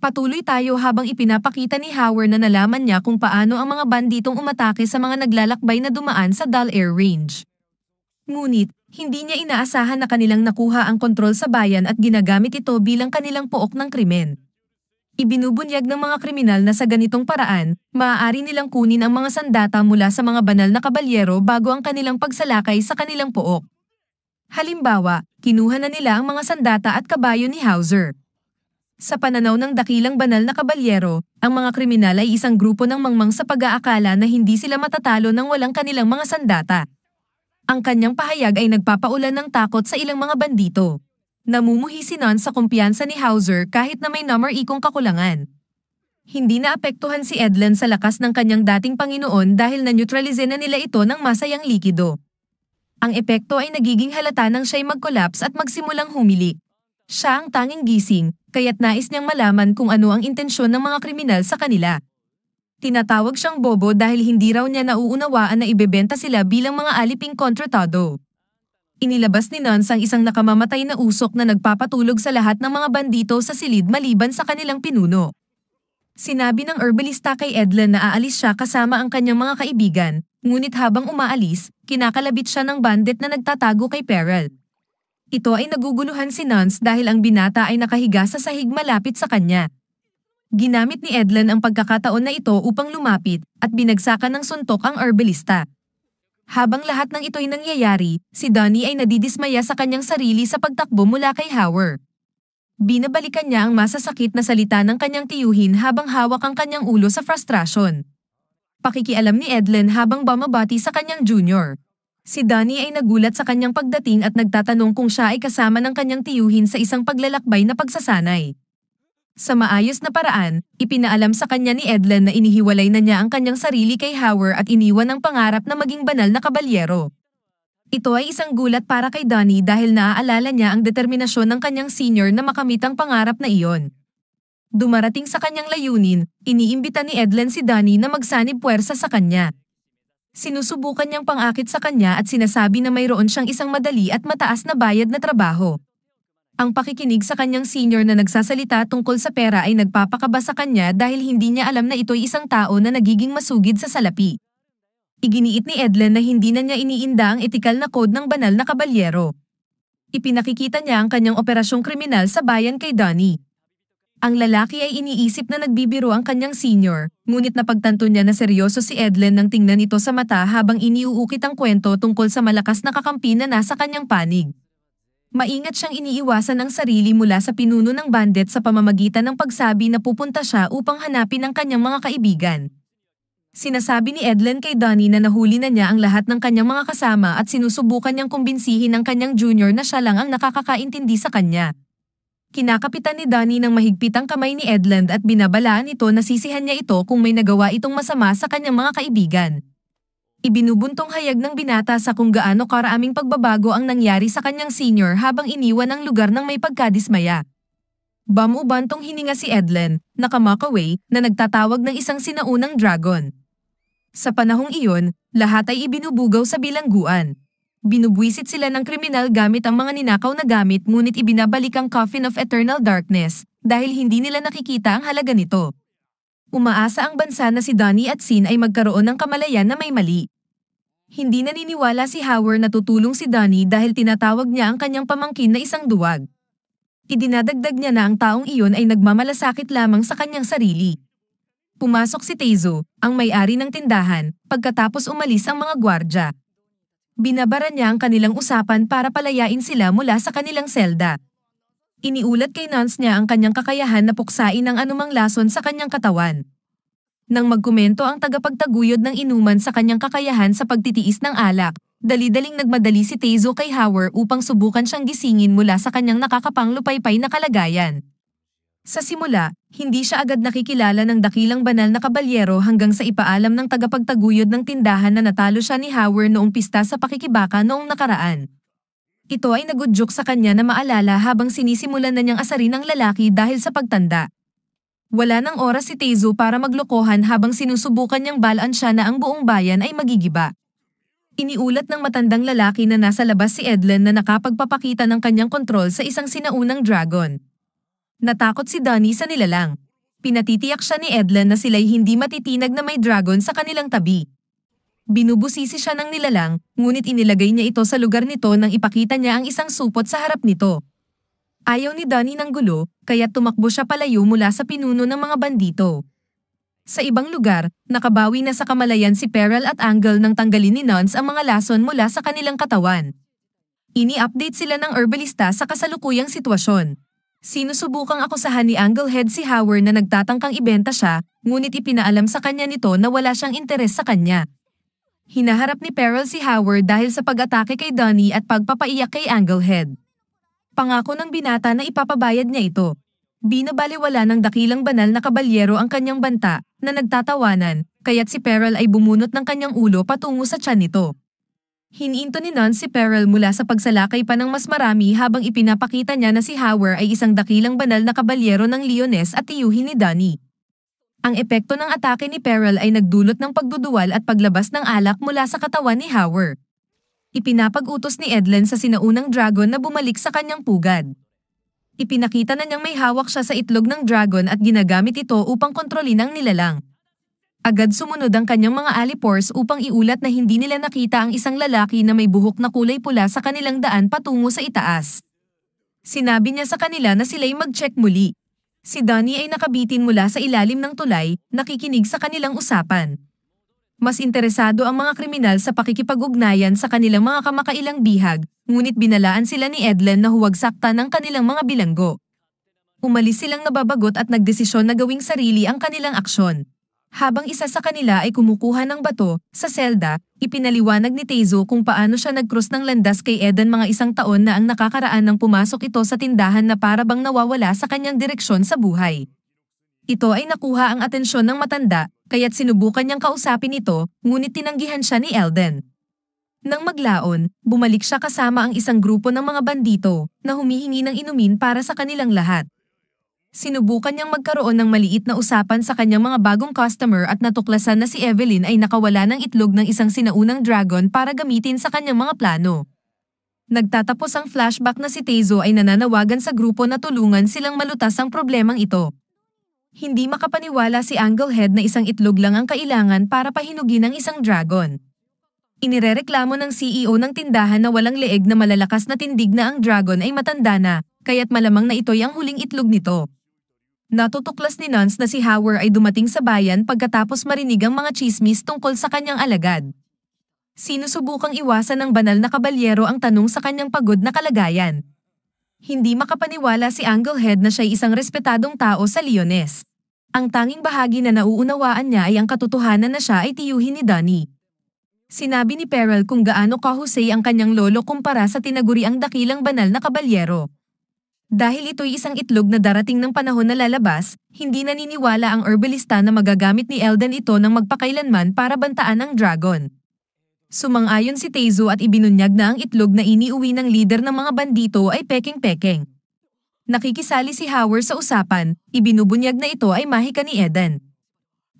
Patuloy tayo habang ipinapakita ni Howard na nalaman niya kung paano ang mga banditong umatake sa mga naglalakbay na dumaan sa Dal Air Range. Ngunit, hindi niya inaasahan na kanilang nakuha ang kontrol sa bayan at ginagamit ito bilang kanilang pook ng krimen. Ibinubunyag ng mga kriminal na sa ganitong paraan, maaari nilang kunin ang mga sandata mula sa mga banal na kabalyero bago ang kanilang pagsalakay sa kanilang pook. Halimbawa, kinuha na nila ang mga sandata at kabayo ni Hauser. Sa pananaw ng dakilang banal na kabalyero, ang mga kriminal ay isang grupo ng mangmang sa pag-aakala na hindi sila matatalo ng walang kanilang mga sandata. Ang kanyang pahayag ay nagpapaulan ng takot sa ilang mga bandito. Namumuhi si Nan sa kumpiyansa ni Hauser kahit na may number ikong kakulangan. Hindi naapektuhan si Edlan sa lakas ng kanyang dating Panginoon dahil na-neutralize na nila ito ng masayang likido. Ang epekto ay nagiging halata nang siya'y mag-collapse at magsimulang humili. Siya ang tanging gising, kaya't nais niyang malaman kung ano ang intensyon ng mga kriminal sa kanila. Tinatawag siyang bobo dahil hindi raw niya nauunawaan na ibebenta sila bilang mga aliping kontratado. Inilabas ni Nuns ang isang nakamamatay na usok na nagpapatulog sa lahat ng mga bandito sa silid maliban sa kanilang pinuno. Sinabi ng herbalista kay Edlan na aalis siya kasama ang kanyang mga kaibigan, ngunit habang umaalis, kinakalabit siya ng bandit na nagtatago kay Perel. Ito ay naguguluhan si Nance dahil ang binata ay nakahiga sa sahig malapit sa kanya. Ginamit ni Edlan ang pagkakataon na ito upang lumapit at binagsakan ng suntok ang herbalista. Habang lahat ng ito'y nangyayari, si Donnie ay nadidismaya sa kanyang sarili sa pagtakbo mula kay Howard. Binabalikan niya ang masasakit na salita ng kanyang tiyuhin habang hawak ang kanyang ulo sa frustrasyon. Pakikialam ni Edlen habang bumabati sa kanyang junior. Si Danny ay nagulat sa kanyang pagdating at nagtatanong kung siya ay kasama ng kanyang tiyuhin sa isang paglalakbay na pagsasanay. Sa maayos na paraan, ipinaalam sa kanya ni Edlan na inihiwalay na niya ang kanyang sarili kay Howard at iniwan ang pangarap na maging banal na kabalyero. Ito ay isang gulat para kay Danny dahil naaalala niya ang determinasyon ng kanyang senior na makamit ang pangarap na iyon. Dumarating sa kanyang layunin, iniimbita ni Edlan si Danny na magsanib puwersa sa kanya. Sinusubukan niyang pangakit sa kanya at sinasabi na mayroon siyang isang madali at mataas na bayad na trabaho. Ang pakikinig sa kanyang senior na nagsasalita tungkol sa pera ay nagpapakaba sa kanya dahil hindi niya alam na ito'y isang tao na nagiging masugid sa salapi. Iginiit ni Edlen na hindi na niya iniinda ang etikal na code ng banal na kabalyero. Ipinakikita niya ang kanyang operasyong kriminal sa bayan kay Donnie. Ang lalaki ay iniisip na nagbibiro ang kanyang senior, ngunit napagtanto niya na seryoso si Edlen nang tingnan ito sa mata habang iniuukit ang kwento tungkol sa malakas na kakampi na nasa kanyang panig. Maingat siyang iniiwasan ang sarili mula sa pinuno ng bandit sa pamamagitan ng pagsabi na pupunta siya upang hanapin ang kanyang mga kaibigan. Sinasabi ni Edlen kay Donnie na nahuli na niya ang lahat ng kanyang mga kasama at sinusubukan niyang kumbinsihin ang kanyang junior na siya lang ang nakakakaintindi sa kanya. Kinakapitan ni Danny ng mahigpit ang kamay ni Edland at binabalaan ito na sisihan niya ito kung may nagawa itong masama sa kanyang mga kaibigan. Ibinubuntong hayag ng binata sa kung gaano karaming pagbabago ang nangyari sa kanyang senior habang iniwan ang lugar ng may pagkadismaya. Bamubantong hininga si Edlen, nakamakaway, na nagtatawag ng isang sinaunang dragon. Sa panahong iyon, lahat ay ibinubugaw sa bilangguan. Binubwisit sila ng kriminal gamit ang mga ninakaw na gamit ngunit ibinabalik ang Coffin of Eternal Darkness dahil hindi nila nakikita ang halaga nito. Umaasa ang bansa na si Donnie at Sin ay magkaroon ng kamalayan na may mali. Hindi naniniwala si Howard na tutulong si Donnie dahil tinatawag niya ang kanyang pamangkin na isang duwag. Idinadagdag niya na ang taong iyon ay nagmamalasakit lamang sa kanyang sarili. Pumasok si Tezo, ang may-ari ng tindahan, pagkatapos umalis ang mga gwardya binabara niya ang kanilang usapan para palayain sila mula sa kanilang selda. Iniulat kay Nance niya ang kanyang kakayahan na puksain ang anumang lason sa kanyang katawan. Nang magkomento ang tagapagtaguyod ng inuman sa kanyang kakayahan sa pagtitiis ng alak, dali-daling nagmadali si Tezo kay Howard upang subukan siyang gisingin mula sa kanyang nakakapanglupaypay na kalagayan. Sa simula, hindi siya agad nakikilala ng dakilang banal na kabalyero hanggang sa ipaalam ng tagapagtaguyod ng tindahan na natalo siya ni Howard noong pista sa pakikibaka noong nakaraan. Ito ay nagudyok sa kanya na maalala habang sinisimulan na niyang asarin ang lalaki dahil sa pagtanda. Wala nang oras si Teizo para maglokohan habang sinusubukan niyang balaan siya na ang buong bayan ay magigiba. Iniulat ng matandang lalaki na nasa labas si Edlen na nakapagpapakita ng kanyang kontrol sa isang sinaunang dragon. Natakot si Donnie sa nilalang. Pinatitiyak siya ni Edlan na sila'y hindi matitinag na may dragon sa kanilang tabi. Binubusisi siya ng nilalang, ngunit inilagay niya ito sa lugar nito nang ipakita niya ang isang supot sa harap nito. Ayaw ni Donnie ng gulo, kaya tumakbo siya palayo mula sa pinuno ng mga bandito. Sa ibang lugar, nakabawi na sa kamalayan si Peril at Angle nang tanggalin ni Nuns ang mga lason mula sa kanilang katawan. Ini-update sila ng herbalista sa kasalukuyang sitwasyon. Sinusubukang ako sa ni Anglehead si Howard na nagtatangkang ibenta siya, ngunit ipinaalam sa kanya nito na wala siyang interes sa kanya. Hinaharap ni Peril si Howard dahil sa pag-atake kay Donnie at pagpapaiyak kay Anglehead. Pangako ng binata na ipapabayad niya ito. Binabaliwala ng dakilang banal na kabalyero ang kanyang banta na nagtatawanan, kaya't si Peril ay bumunot ng kanyang ulo patungo sa tiyan nito. Hininto ni Nun si Perel mula sa pagsalakay pa ng mas marami habang ipinapakita niya na si Howard ay isang dakilang banal na kabalyero ng Leones at tiyuhin ni Danny. Ang epekto ng atake ni Perel ay nagdulot ng pagduduwal at paglabas ng alak mula sa katawan ni Howard. Ipinapag-utos ni Edlen sa sinaunang dragon na bumalik sa kanyang pugad. Ipinakita na niyang may hawak siya sa itlog ng dragon at ginagamit ito upang kontrolin ang nilalang. Agad sumunod ang kanyang mga alipors upang iulat na hindi nila nakita ang isang lalaki na may buhok na kulay pula sa kanilang daan patungo sa itaas. Sinabi niya sa kanila na sila'y mag-check muli. Si Danny ay nakabitin mula sa ilalim ng tulay, nakikinig sa kanilang usapan. Mas interesado ang mga kriminal sa pakikipag-ugnayan sa kanilang mga kamakailang bihag, ngunit binalaan sila ni Edlen na huwag sakta ng kanilang mga bilanggo. Umalis silang nababagot at nagdesisyon na gawing sarili ang kanilang aksyon. Habang isa sa kanila ay kumukuha ng bato, sa selda, ipinaliwanag ni Teizo kung paano siya nagkrus ng landas kay Eden mga isang taon na ang nakakaraan nang pumasok ito sa tindahan na para bang nawawala sa kanyang direksyon sa buhay. Ito ay nakuha ang atensyon ng matanda, kaya't sinubukan niyang kausapin ito, ngunit tinanggihan siya ni Elden. Nang maglaon, bumalik siya kasama ang isang grupo ng mga bandito na humihingi ng inumin para sa kanilang lahat. Sinubukan niyang magkaroon ng maliit na usapan sa kanyang mga bagong customer at natuklasan na si Evelyn ay nakawala ng itlog ng isang sinaunang dragon para gamitin sa kanyang mga plano. Nagtatapos ang flashback na si Tezo ay nananawagan sa grupo na tulungan silang malutas ang problemang ito. Hindi makapaniwala si Anglehead na isang itlog lang ang kailangan para pahinugin ang isang dragon. Inirereklamo ng CEO ng tindahan na walang leeg na malalakas na tindig na ang dragon ay matanda na, kaya't malamang na ito'y ang huling itlog nito. Natutuklas ni Nance na si Howard ay dumating sa bayan pagkatapos marinig ang mga chismis tungkol sa kanyang alagad. Sinusubukang iwasan ng banal na kabalyero ang tanong sa kanyang pagod na kalagayan. Hindi makapaniwala si Anglehead na siya isang respetadong tao sa Lyoness. Ang tanging bahagi na nauunawaan niya ay ang katotohanan na siya ay tiyuhin ni Danny. Sinabi ni Perel kung gaano kahusay ang kanyang lolo kumpara sa tinaguri ang dakilang banal na kabalyero. Dahil ito'y isang itlog na darating ng panahon na lalabas, hindi naniniwala ang herbalista na magagamit ni Elden ito ng magpakailanman para bantaan ang dragon. Sumang-ayon si Teizo at ibinunyag na ang itlog na iniuwi ng lider ng mga bandito ay peking-peking. Nakikisali si Howard sa usapan, ibinubunyag na ito ay mahika ni Eden.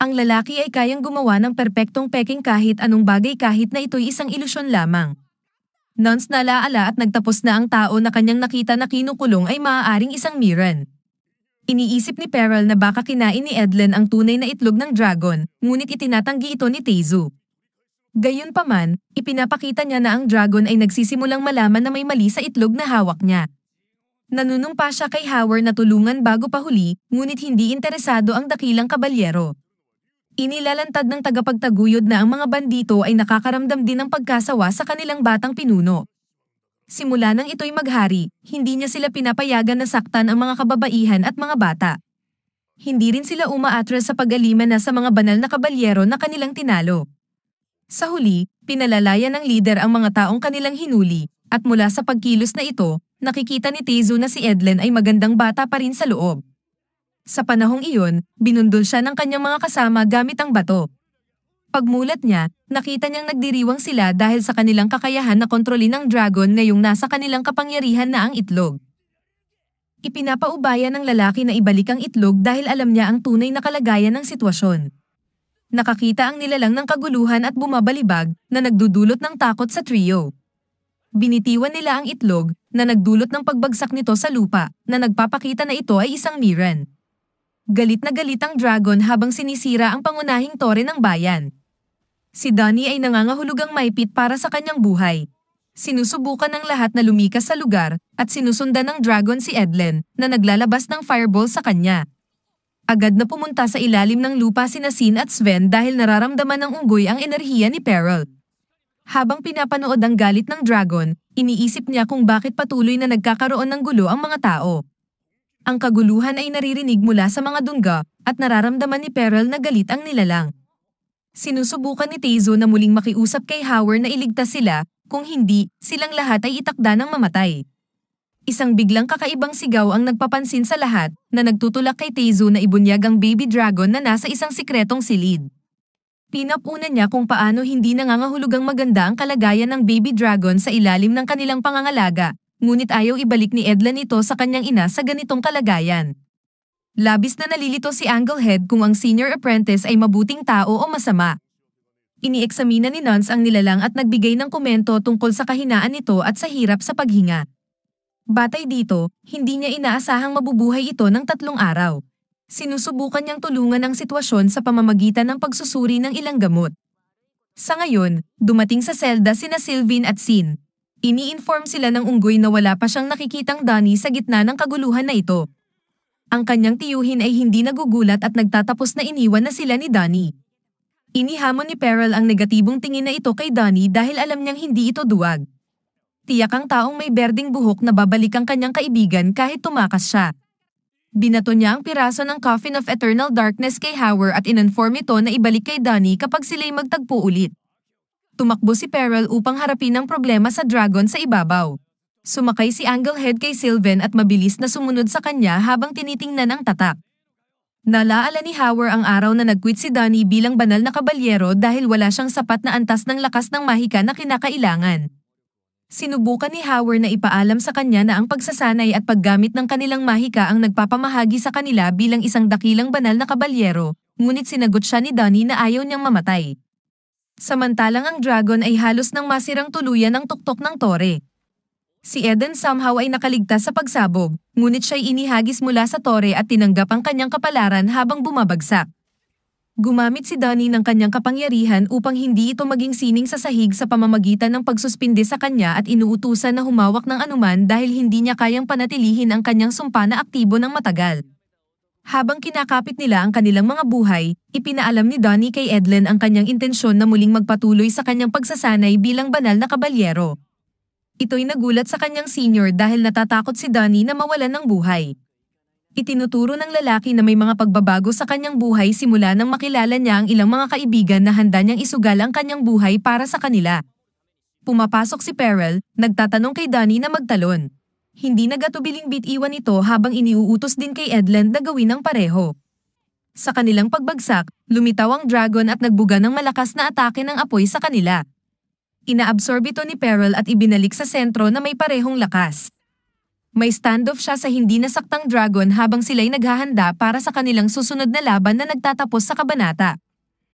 Ang lalaki ay kayang gumawa ng perpektong peking kahit anong bagay kahit na ito'y isang ilusyon lamang. Nons nalaala at nagtapos na ang tao na kanyang nakita na kinukulong ay maaaring isang Miran. Iniisip ni Peril na baka kinain ni Edlen ang tunay na itlog ng dragon, ngunit itinatanggi ito ni Teizu. Gayunpaman, ipinapakita niya na ang dragon ay nagsisimulang malaman na may mali sa itlog na hawak niya. Nanunumpa siya kay Howard na tulungan bago pa huli, ngunit hindi interesado ang dakilang kabalyero. Inilalantad ng tagapagtaguyod na ang mga bandito ay nakakaramdam din ng pagkasawa sa kanilang batang pinuno. Simula nang ito'y maghari, hindi niya sila pinapayagan na saktan ang mga kababaihan at mga bata. Hindi rin sila umaatras sa pag alima na sa mga banal na kabalyero na kanilang tinalo. Sa huli, pinalalaya ng lider ang mga taong kanilang hinuli, at mula sa pagkilos na ito, nakikita ni Tezu na si Edlen ay magandang bata pa rin sa loob. Sa panahong iyon, binundol siya ng kanyang mga kasama gamit ang bato. Pagmulat niya, nakita niyang nagdiriwang sila dahil sa kanilang kakayahan na kontrolin ang dragon na yung nasa kanilang kapangyarihan na ang itlog. Ipinapaubaya ng lalaki na ibalik ang itlog dahil alam niya ang tunay na kalagayan ng sitwasyon. Nakakita ang nilalang ng kaguluhan at bumabalibag na nagdudulot ng takot sa trio. Binitiwan nila ang itlog na nagdulot ng pagbagsak nito sa lupa na nagpapakita na ito ay isang miran. Galit na galit ang dragon habang sinisira ang pangunahing tore ng bayan. Si Donnie ay nangangahulugang maipit para sa kanyang buhay. Sinusubukan ng lahat na lumikas sa lugar at sinusundan ng dragon si Edlen na naglalabas ng fireball sa kanya. Agad na pumunta sa ilalim ng lupa si Nasin at Sven dahil nararamdaman ng unggoy ang enerhiya ni Peril. Habang pinapanood ang galit ng dragon, iniisip niya kung bakit patuloy na nagkakaroon ng gulo ang mga tao. Ang kaguluhan ay naririnig mula sa mga dungga at nararamdaman ni Perel na galit ang nilalang. Sinusubukan ni Teizo na muling makiusap kay Howard na iligtas sila, kung hindi, silang lahat ay itakda ng mamatay. Isang biglang kakaibang sigaw ang nagpapansin sa lahat na nagtutulak kay Teizo na ibunyag ang baby dragon na nasa isang sikretong silid. Pinapuna niya kung paano hindi nangangahulugang maganda ang kalagayan ng baby dragon sa ilalim ng kanilang pangangalaga ngunit ayaw ibalik ni Edlan ito sa kanyang ina sa ganitong kalagayan. Labis na nalilito si Anglehead kung ang senior apprentice ay mabuting tao o masama. Inieksamina ni Nuns ang nilalang at nagbigay ng komento tungkol sa kahinaan nito at sa hirap sa paghinga. Batay dito, hindi niya inaasahang mabubuhay ito ng tatlong araw. Sinusubukan niyang tulungan ang sitwasyon sa pamamagitan ng pagsusuri ng ilang gamot. Sa ngayon, dumating sa selda sina Sylvin at Sin, Ini-inform sila ng unggoy na wala pa siyang nakikitang Donnie sa gitna ng kaguluhan na ito. Ang kanyang tiyuhin ay hindi nagugulat at nagtatapos na iniwan na sila ni Donnie. Inihamon ni Peril ang negatibong tingin na ito kay Donnie dahil alam niyang hindi ito duwag. Tiyak ang taong may berding buhok na babalik ang kanyang kaibigan kahit tumakas siya. Binato niya ang piraso ng Coffin of Eternal Darkness kay Howard at ininform ito na ibalik kay Donnie kapag sila'y magtagpo ulit tumakbo si Peril upang harapin ang problema sa dragon sa ibabaw. Sumakay si Anglehead kay Sylvan at mabilis na sumunod sa kanya habang tinitingnan ang tatak. Nalaala ni Howard ang araw na nagquit si Donnie bilang banal na kabalyero dahil wala siyang sapat na antas ng lakas ng mahika na kinakailangan. Sinubukan ni Howard na ipaalam sa kanya na ang pagsasanay at paggamit ng kanilang mahika ang nagpapamahagi sa kanila bilang isang dakilang banal na kabalyero, ngunit sinagot siya ni Donnie na ayaw niyang mamatay samantalang ang Dragon ay halos nang masirang tuluyan ng tuktok ng tore. Si Eden somehow ay nakaligtas sa pagsabog, ngunit siya'y inihagis mula sa tore at tinanggap ang kanyang kapalaran habang bumabagsak. Gumamit si Donnie ng kanyang kapangyarihan upang hindi ito maging sining sa sahig sa pamamagitan ng pagsuspinde sa kanya at inuutusan na humawak ng anuman dahil hindi niya kayang panatilihin ang kanyang sumpa na aktibo ng matagal. Habang kinakapit nila ang kanilang mga buhay, ipinaalam ni Donnie kay Edlen ang kanyang intensyon na muling magpatuloy sa kanyang pagsasanay bilang banal na kabalyero. Ito'y nagulat sa kanyang senior dahil natatakot si Donnie na mawalan ng buhay. Itinuturo ng lalaki na may mga pagbabago sa kanyang buhay simula nang makilala niya ang ilang mga kaibigan na handa niyang isugal ang kanyang buhay para sa kanila. Pumapasok si Perel, nagtatanong kay Donnie na magtalon. Hindi nagatubiling bitiwan ito habang iniuutos din kay Edland na gawin ang pareho. Sa kanilang pagbagsak, lumitaw ang dragon at nagbuga ng malakas na atake ng apoy sa kanila. Inaabsorb ito ni Peril at ibinalik sa sentro na may parehong lakas. May standoff siya sa hindi nasaktang dragon habang sila'y naghahanda para sa kanilang susunod na laban na nagtatapos sa kabanata.